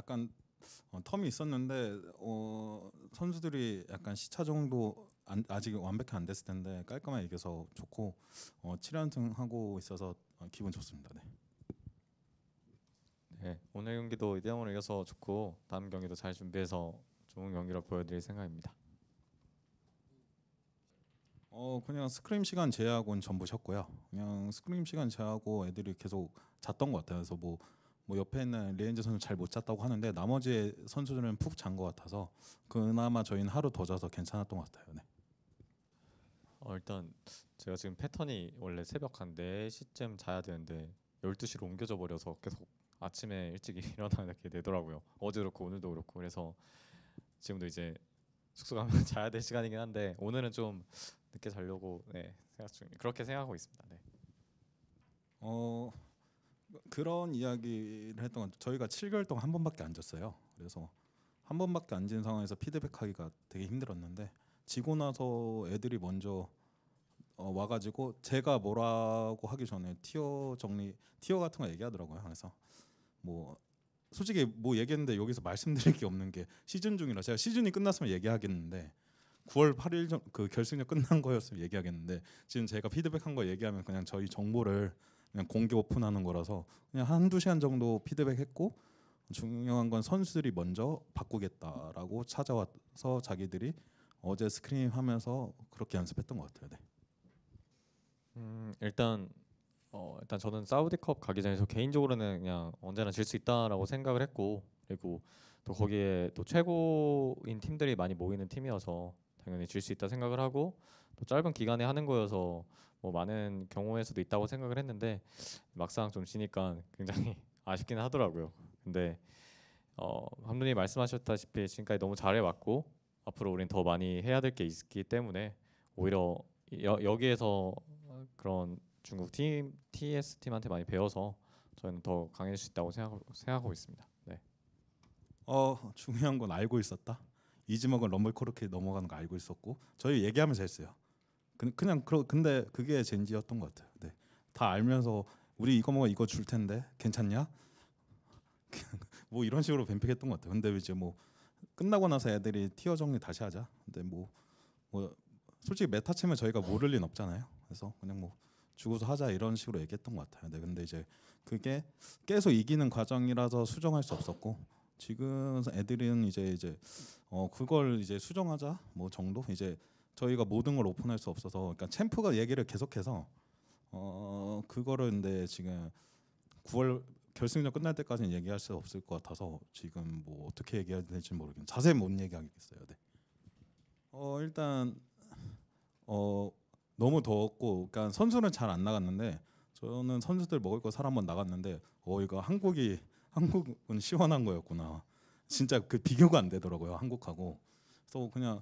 약간 어, 텀이 있었는데 어, 선수들이 약간 시차 정도 안, 아직 완벽히 안 됐을 텐데 깔끔하게 이겨서 좋고 어, 7연승 하고 있어서 기분 좋습니다. 네. 네, 오늘 경기도 이대형을 이겨서 좋고 다음 경기도 잘 준비해서 좋은 경기로 보여드릴 생각입니다. 어 그냥 스크림 시간 제하고는 전부 쉬었고요. 그냥 스크림 시간 제하고 애들이 계속 잤던 것 같아요. 그래서 뭐뭐 옆에 있는 리엔즈 선수 잘못 잤다고 하는데 나머지 선수들은 푹 잔 것 같아서 그나마 저희는 하루 더 자서 괜찮았던 것 같아요. 네. 어, 일단 제가 지금 패턴이 원래 새벽 한 4시쯤 자야 되는데 12시로 옮겨져 버려서 계속 아침에 일찍 일어나게 되더라고요. 어제 그렇고 오늘도 그렇고 그래서 지금도 이제 숙소 가면 자야 될 시간이긴 한데 오늘은 좀 늦게 자려고 네, 생각 중 그렇게 생각하고 있습니다. 네. 어 그런 이야기를 했던 건 저희가 7개월 동안 한 번밖에 안 졌어요. 그래서 한 번밖에 안진 상황에서 피드백하기가 되게 힘들었는데 지고 나서 애들이 먼저 어, 와가지고 제가 뭐라고 하기 전에 티어 정리 티어 같은 거 얘기하더라고요. 그래서 뭐 솔직히 뭐 얘기했는데 여기서 말씀드릴 게 없는 게 시즌 중이라 제가 시즌이 끝났으면 얘기하겠는데 9월 8일 전, 그 결승전 끝난 거였으면 얘기하겠는데 지금 제가 피드백한 거 얘기하면 그냥 저희 정보를 그냥 공개 오픈하는 거라서 그냥 한두 시간 정도 피드백했고 중요한 건 선수들이 먼저 바꾸겠다라고 찾아와서 자기들이 어제 스크린 하면서 그렇게 연습했던 것 같아요. 네. 음, 일단 어, 일단 저는 사우디컵 가기 전에서 개인적으로는 그냥 언제나 질 수 있다라고 생각을 했고 그리고 또 거기에 또 최고인 팀들이 많이 모이는 팀이어서 당연히 질 수 있다 생각을 하고 또 짧은 기간에 하는 거여서 뭐 많은 경우에서도 있다고 생각을 했는데 막상 좀 쉬니까 굉장히 아쉽긴 하더라고요. 근데 어, 감누님 말씀하셨다시피 지금까지 너무 잘해왔고 앞으로 우린 더 많이 해야 될 게 있기 때문에 오히려 여, 여 기에서 그런 중국 팀 TS 팀한테 많이 배워서 저희는 더 강해질 수 있다고 생각하고, 생각하고 있습니다. 네. 어 중요한 건 알고 있었다. 이지먹은 럼블 코르키 넘어가는 거 알고 있었고 저희 얘기하면서 했어요. 그, 그냥 그러 근데 그게 젠지였던 것 같아요. 네. 다 알면서 우리 이거 먹어 이거 줄 텐데 괜찮냐? 뭐 이런 식으로 뱀픽했던 것 같아요. 근데 이제 뭐 끝나고 나서 애들이 티어 정리 다시 하자. 근데 뭐뭐 뭐 솔직히 메타 치면 저희가 모를 리는 없잖아요. 그래서 그냥 뭐 주고서 하자 이런 식으로 얘기했던 것 같아요. 네, 근데 이제 그게 계속 이기는 과정이라서 수정할 수 없었고 지금 애들은 이제 이제 어 그걸 이제 수정하자 뭐 정도 이제 저희가 모든 걸 오픈할 수 없어서 그러니까 챔프가 얘기를 계속해서 어 그거를 근데 지금 9월 결승전 끝날 때까지는 얘기할 수 없을 것 같아서 지금 뭐 어떻게 얘기해야 될지 모르겠는데 자세히 못 얘기하겠어요. 네. 어 일단 어 너무 더웠고 그러니까 선수는 잘 안 나갔는데 저는 선수들 먹을 거사 한번 나갔는데 어 이거 한국이 한국은 시원한 거였구나. 진짜 그 비교가 안 되더라고요 한국하고. 그래서 그냥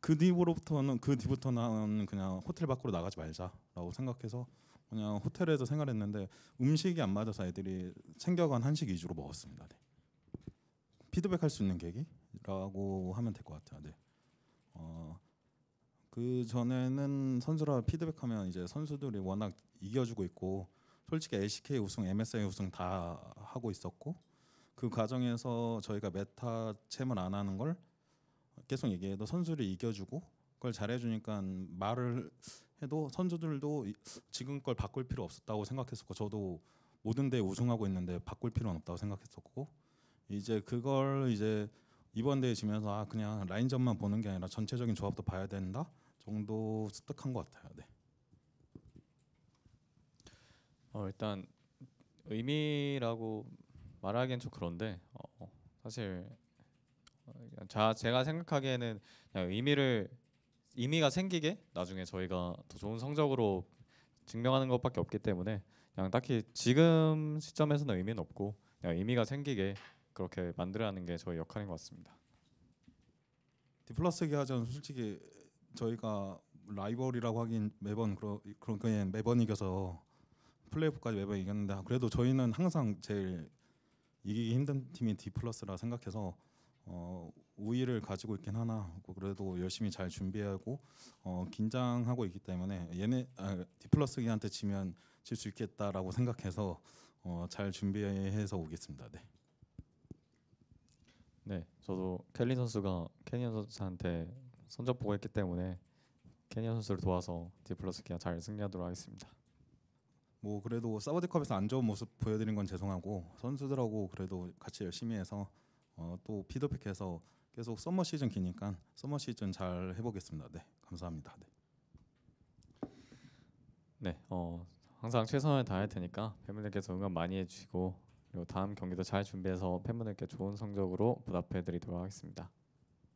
그 뒤로부터는 그 뒤부터는 그냥 호텔 밖으로 나가지 말자라고 생각해서 그냥 호텔에서 생활했는데 음식이 안 맞아서 애들이 챙겨간 한식 위주로 먹었습니다. 네. 피드백할 수 있는 계기라고 하면 될 것 같아요. 네. 어, 그 전에는 선수라 피드백하면 이제 선수들이 워낙 이겨주고 있고 솔직히 LCK 우승, MSA 우승 다 하고 있었고 그 과정에서 저희가 메타 챔을 안 하는 걸 계속 얘기해도 선수를 이겨주고 그걸 잘해주니까 말을 해도 선수들도 지금 걸 바꿀 필요 없었다고 생각했었고 저도 모든 데 우승하고 있는데 바꿀 필요는 없다고 생각했었고 이제 그걸 이제 이번 대회 지면서 아 그냥 라인전만 보는 게 아니라 전체적인 조합도 봐야 된다 정도 습득한 것 같아요. 네. 어, 일단 의미라고 말하기엔 좀 그런데 어, 사실 자 제가 생각하기에는 그냥 의미를 의미가 생기게 나중에 저희가 더 좋은 성적으로 증명하는 것밖에 없기 때문에 그냥 딱히 지금 시점에서는 의미는 없고 그냥 의미가 생기게 그렇게 만들어야하는게 저희 역할인 것 같습니다. 디플러스 기하전 솔직히 저희가 라이벌이라고 하긴 매번 그런 그런 그냥 매번 이겨서 플레이오프까지 매번 이겼는데 그래도 저희는 항상 제일 이기기 힘든 팀이 디플러스라 생각해서 어, 우위를 가지고 있긴 하나 그래도 열심히 잘 준비하고 어, 긴장하고 있기 때문에 얘네 아, 디플러스기한테 지면 질 수 있겠다라고 생각해서 어, 잘 준비해서 오겠습니다. 네. 네, 저도 켈리 선수가 케니언 선수한테 선전 보고했기 때문에 케니언 선수를 도와서 디플러스기가 잘 승리하도록 하겠습니다. 뭐 그래도 사우디컵에서 안 좋은 모습 보여드린 건 죄송하고 선수들하고 그래도 같이 열심히 해서 어, 또 피드백해서 계속 썸머 시즌 기니까 썸머 시즌 잘 해보겠습니다. 네, 감사합니다. 네. 네, 어, 항상 최선을 다할 테니까 팬분들께서 응원 많이 해주시고 그리고 다음 경기도 잘 준비해서 팬분들께 좋은 성적으로 보답해드리도록 하겠습니다.